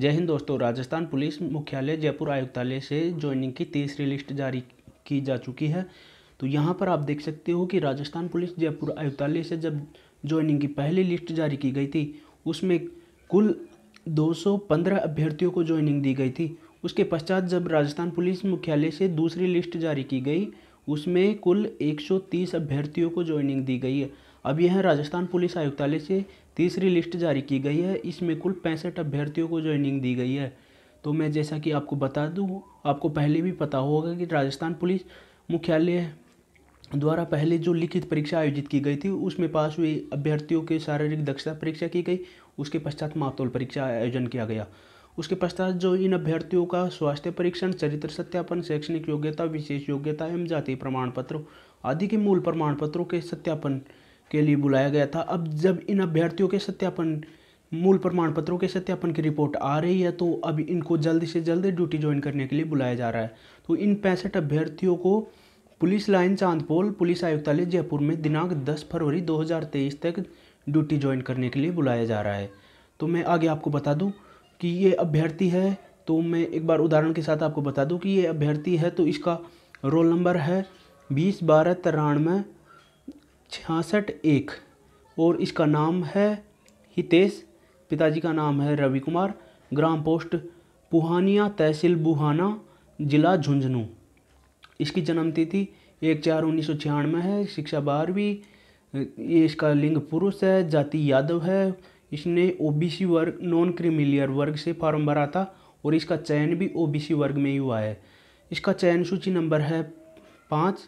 जय हिंद दोस्तों राजस्थान पुलिस मुख्यालय जयपुर आयुक्तालय से ज्वाइनिंग की तीसरी लिस्ट जारी की जा चुकी है तो यहाँ पर आप देख सकते हो कि राजस्थान पुलिस जयपुर आयुक्तालय से जब ज्वाइनिंग की पहली लिस्ट जारी की गई थी उसमें कुल 215 अभ्यर्थियों को ज्वाइनिंग दी गई थी उसके पश्चात जब राजस्थान पुलिस मुख्यालय से दूसरी लिस्ट जारी की गई उसमें कुल 130 अभ्यर्थियों को ज्वाइनिंग दी गई है अब यह राजस्थान पुलिस आयुक्तालय से तीसरी लिस्ट जारी की गई है इसमें कुल पैंसठ अभ्यर्थियों को ज्वाइनिंग दी गई है तो मैं जैसा कि आपको बता दूँ आपको पहले भी पता होगा कि राजस्थान पुलिस मुख्यालय द्वारा पहले जो लिखित परीक्षा आयोजित की गई थी उसमें पास हुए अभ्यर्थियों के शारीरिक दक्षता परीक्षा की गई उसके पश्चात मापतोल परीक्षा आयोजन किया गया उसके पश्चात जो इन अभ्यर्थियों का स्वास्थ्य परीक्षण चरित्र सत्यापन शैक्षणिक योग्यता विशेष योग्यता एवं जाति प्रमाण पत्र आदि के मूल प्रमाण पत्रों के सत्यापन के लिए बुलाया गया था अब जब इन अभ्यर्थियों के सत्यापन मूल प्रमाण पत्रों के सत्यापन की रिपोर्ट आ रही है तो अब इनको जल्द से जल्द ड्यूटी ज्वाइन करने के लिए बुलाया जा रहा है तो इन पैंसठ अभ्यर्थियों को पुलिस लाइन चांदपोल पुलिस आयुक्तालय जयपुर में दिनांक 10 फरवरी 2023 तक ड्यूटी ज्वाइन करने के लिए बुलाया जा रहा है तो मैं आगे आपको बता दूँ कि ये अभ्यर्थी है तो मैं एक बार उदाहरण के साथ आपको बता दूं कि ये अभ्यर्थी है तो इसका रोल नंबर है बीस बारह तिरानवे छियासठ एक और इसका नाम है हितेश पिताजी का नाम है रवि कुमार ग्राम पोस्ट पुहानिया तहसील बुहाना जिला झुंझुनू इसकी जन्म तिथि एक चार उन्नीस सौ छियानवे है शिक्षा बारहवीं ये इसका लिंग पुरुष है जाति यादव है इसने ओबीसी वर्ग नॉन क्रिमिलियर वर्ग से फॉर्म भरा था और इसका चयन भी ओबीसी वर्ग में ही हुआ है इसका चयन सूची नंबर है पाँच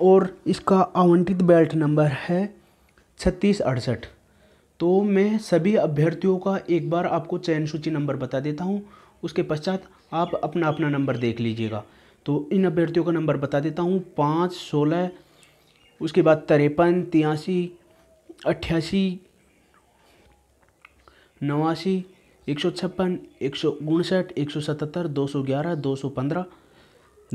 और इसका आवंटित बेल्ट नंबर है छत्तीस अड़सठ तो मैं सभी अभ्यर्थियों का एक बार आपको चयन सूची नंबर बता देता हूँ उसके पश्चात आप अपना अपना नंबर देख लीजिएगा तो इन अभ्यर्थियों का नंबर बता देता हूँ पाँच सोलह उसके बाद तिरपन तिरासी अट्ठासी नवासी एक सौ छप्पन एक सौ उनसठ एक सौ सतहत्तर दो सौ ग्यारह दो सौ पंद्रह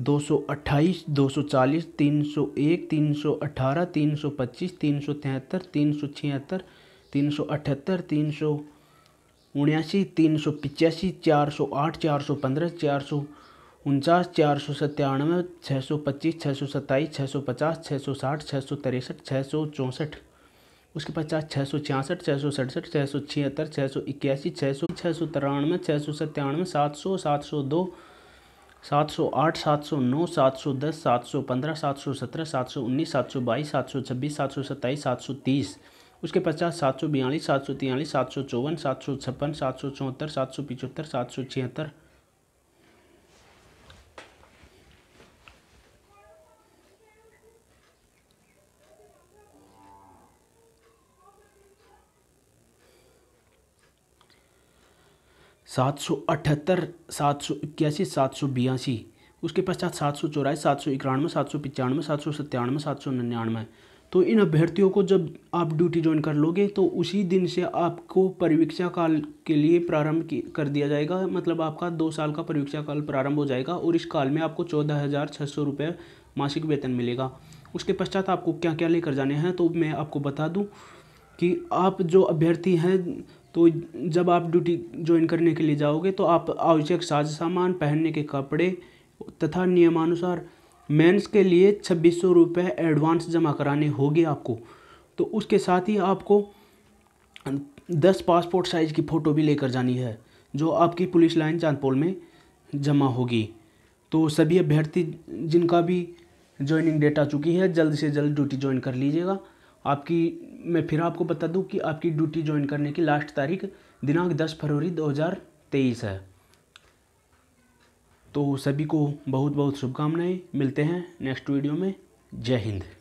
दो सौ अट्ठाईस दो सौ चालीस तीन सौ एक तीन सौ अट्ठारह तीन सौ पच्चीस तीन सौ तिहत्तर तीन सौ छिहत्तर तीन सौ अठहत्तर तीन सौ उन्यासी तीन सौ पिचासी चार सौ आठ चार सौ पंद्रह चार सौ उनचास चार सौ सत्तानवे छः सौ पच्चीस छः सौ सत्ताईस छः सौ पचास छः सौ साठ छः सौ तिरसठ छः सौ चौंसठ उसके पश्चात छः सौ छियासठ छः सौ सड़सठ छः सौ छिहत्तर छः सौ इक्यासी छः सौ छः सौ तिरानवे छः सौ सत्तानवे सात सौ सात सौ दो सात सौ आठ सात सौ नौ सात सौ दस सात सौ पंद्रह सात सौ सत्रह सात सौ उन्नीस सात सौ बाईस सात सौ छब्बीस सात सौ सत्ताईस सात सौ तीस उसके पश्चात सात सौ बयालीस सात सौ तियालीस सात सौ चौवन सात सौ छप्पन सात सौ चौहत्तर सात सौ पिचहत्तर सात सौ छिहत्तर सात सौ अठहत्तर सात सौ इक्यासी सात सौ बयासी उसके पश्चात सात सौ चौरासी सात सौ इक्यानवे सात सौ पचानवे सात सौ सत्तानवे सात सौ निन्यानवे तो इन अभ्यर्थियों को जब आप ड्यूटी ज्वाइन कर लोगे तो उसी दिन से आपको परीक्षा काल के लिए प्रारंभ कर दिया जाएगा मतलब आपका दो साल का परीक्षा काल प्रारंभ हो जाएगा और इस काल में आपको चौदह हज़ार छः सौ रुपये मासिक वेतन मिलेगा उसके पश्चात आपको क्या क्या लेकर जाने हैं तो मैं आपको बता दूँ कि आप जो अभ्यर्थी हैं तो जब आप ड्यूटी ज्वाइन करने के लिए जाओगे तो आप आवश्यक साज सामान पहनने के कपड़े तथा नियमानुसार मेंस के लिए छब्बीस सौ रुपये एडवांस जमा कराने होंगे आपको तो उसके साथ ही आपको दस पासपोर्ट साइज़ की फ़ोटो भी लेकर जानी है जो आपकी पुलिस लाइन चांदपोल में जमा होगी तो सभी अभ्यर्थी जिनका भी ज्वाइनिंग डेट आ चुकी है जल्द से जल्द ड्यूटी ज्वाइन कर लीजिएगा आपकी मैं फिर आपको बता दूं कि आपकी ड्यूटी ज्वाइन करने की लास्ट तारीख दिनांक दस फरवरी दो हज़ार तेईस है तो सभी को बहुत बहुत शुभकामनाएं मिलते हैं नेक्स्ट वीडियो में जय हिंद